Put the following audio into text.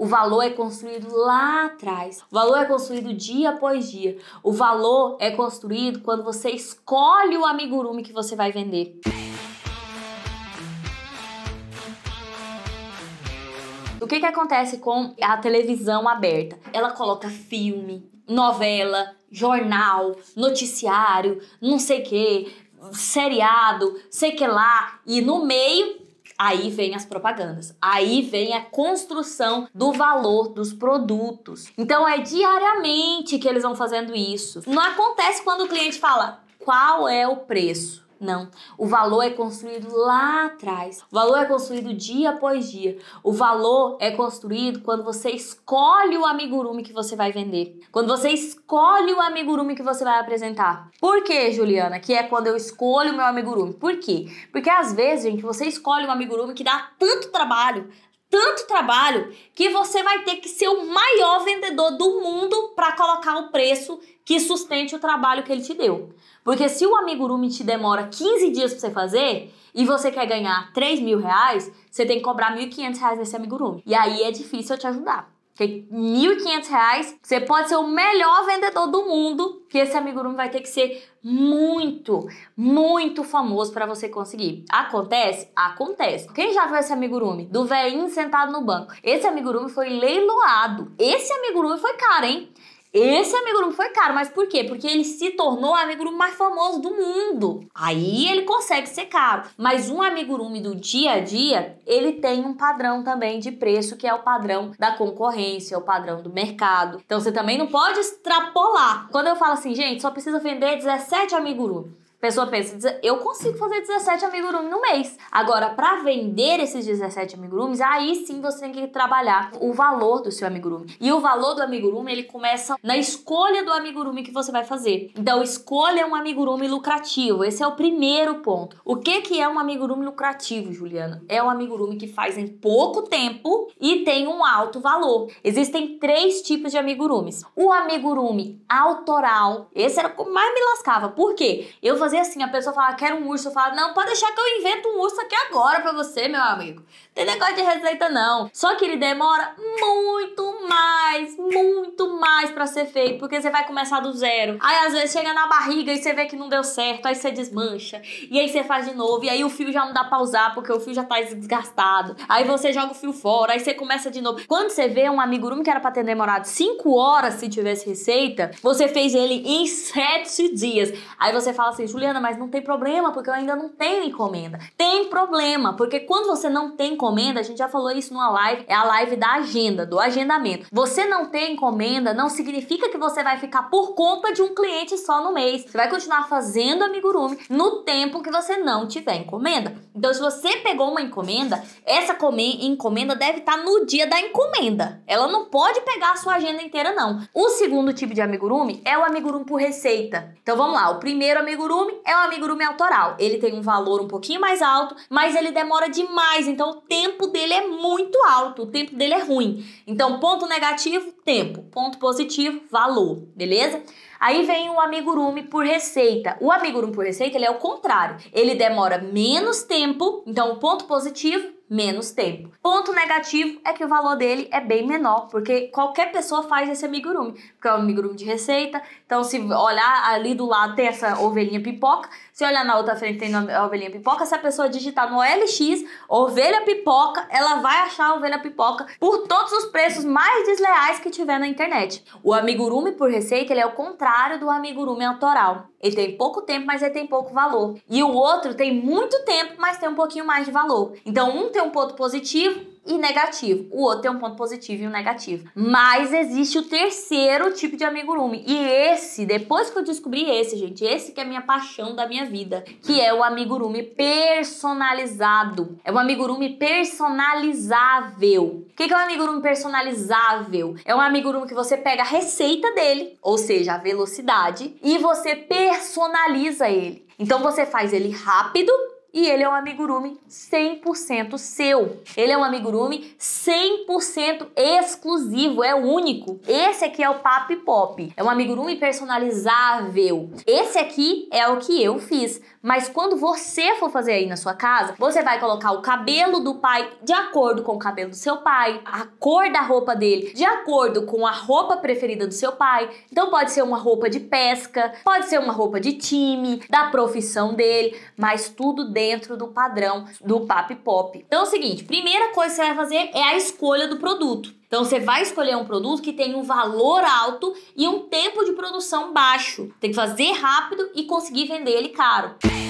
O valor é construído lá atrás. O valor é construído dia após dia. O valor é construído quando você escolhe o amigurumi que você vai vender. O que, que acontece com a televisão aberta? Ela coloca filme, novela, jornal, noticiário, não sei o que, seriado, sei que lá, e no meio Aí vem as propagandas, aí vem a construção do valor dos produtos. Então é diariamente que eles vão fazendo isso. Não acontece quando o cliente fala qual é o preço. Não. O valor é construído lá atrás. O valor é construído dia após dia. O valor é construído quando você escolhe o amigurumi que você vai vender. Quando você escolhe o amigurumi que você vai apresentar. Por que, Juliana? Que é quando eu escolho o meu amigurumi. Por quê? Porque às vezes, gente, você escolhe um amigurumi que dá tanto trabalho, tanto trabalho que você vai ter que ser o maior vendedor do mundo para colocar o preço que sustente o trabalho que ele te deu. Porque se o amigurumi te demora 15 dias para você fazer e você quer ganhar 3 mil reais, você tem que cobrar 1.500 reais nesse amigurumi. E aí é difícil eu te ajudar. Porque R$ 1.500 você pode ser o melhor vendedor do mundo, que esse amigurumi vai ter que ser muito, muito famoso para você conseguir. Acontece? Acontece. Quem já viu esse amigurumi? Do velhinho sentado no banco. Esse amigurumi foi leiloado. Esse amigurumi foi caro, hein? Esse amigurumi foi caro, mas por quê? Porque ele se tornou o amigurumi mais famoso do mundo. Aí ele consegue ser caro. Mas um amigurumi do dia a dia, ele tem um padrão também de preço, que é o padrão da concorrência, é o padrão do mercado. Então você também não pode extrapolar. Quando eu falo assim, gente, só precisa vender 17 amigurumi. A pessoa pensa, eu consigo fazer 17 amigurumis no mês. Agora, para vender esses 17 amigurumis, aí sim você tem que trabalhar o valor do seu amigurumi. E o valor do amigurumi, ele começa na escolha do amigurumi que você vai fazer. Então, escolha um amigurumi lucrativo. Esse é o primeiro ponto. O que, que é um amigurumi lucrativo, Juliana? É um amigurumi que faz em pouco tempo e tem um alto valor. Existem três tipos de amigurumis. O amigurumi autoral, esse era o que mais me lascava. Por quê? Eu fazia fazer assim, a pessoa fala, quero um urso, eu falo, não, pode deixar que eu invento um urso aqui agora pra você, meu amigo. Tem negócio de receita não. Só que ele demora muito mais, muito mais pra ser feito, porque você vai começar do zero. Aí às vezes chega na barriga e você vê que não deu certo, aí você desmancha, e aí você faz de novo, e aí o fio já não dá pra usar, porque o fio já tá desgastado. Aí você joga o fio fora, aí você começa de novo. Quando você vê um amigurumi que era pra ter demorado 5 horas se tivesse receita, você fez ele em 7 dias. Aí você fala assim, Juliana, mas não tem problema porque eu ainda não tenho encomenda. Tem problema, porque quando você não tem encomenda, a gente já falou isso numa live, é a live da agenda, do agendamento. Você não ter encomenda não significa que você vai ficar por conta de um cliente só no mês. Você vai continuar fazendo amigurumi no tempo que você não tiver encomenda. Então, se você pegou uma encomenda, essa encomenda deve estar tá no dia da encomenda. Ela não pode pegar a sua agenda inteira, não. O segundo tipo de amigurumi é o amigurumi por receita. Então, vamos lá. O primeiro amigurumi é um amigurumi autoral. Ele tem um valor um pouquinho mais alto, mas ele demora demais, então o tempo dele é muito alto, o tempo dele é ruim. Então, ponto negativo, tempo. Ponto positivo, valor, beleza? Aí vem o amigurumi por receita. O amigurumi por receita, ele é o contrário. Ele demora menos tempo, então ponto positivo, menos tempo. Ponto negativo é que o valor dele é bem menor, porque qualquer pessoa faz esse amigurumi, porque é um amigurumi de receita. Então se olhar ali do lado tem essa ovelhinha pipoca, se olhar na outra frente tem a ovelhinha pipoca, se a pessoa digitar no LX ovelha pipoca, ela vai achar a ovelha pipoca por todos os preços mais desleais que tiver na internet. O amigurumi por receita, ele é o contrário do amigurumi autoral. Ele tem pouco tempo, mas ele tem pouco valor. E o outro tem muito tempo, mas tem um pouquinho mais de valor. Então, um tem um ponto positivo, e negativo. O outro tem um ponto positivo e um negativo. Mas existe o terceiro tipo de amigurumi. E esse, depois que eu descobri esse, gente, esse que é a minha paixão da minha vida, que é o amigurumi personalizado. É um amigurumi personalizável. O que é um amigurumi personalizável? É um amigurumi que você pega a receita dele, ou seja, a velocidade, e você personaliza ele. Então você faz ele rápido e ele é um amigurumi 100% seu. Ele é um amigurumi 100% exclusivo, é único. Esse aqui é o Pap Pop, é um amigurumi personalizável. Esse aqui é o que eu fiz, mas quando você for fazer aí na sua casa, você vai colocar o cabelo do pai de acordo com o cabelo do seu pai, a cor da roupa dele de acordo com a roupa preferida do seu pai. Então pode ser uma roupa de pesca, pode ser uma roupa de time, da profissão dele, mas tudo dentro do padrão do Pap Pop. Então é o seguinte, primeira coisa que você vai fazer é a escolha do produto. Então você vai escolher um produto que tem um valor alto e um tempo de produção baixo. Tem que fazer rápido e conseguir vender ele caro. Música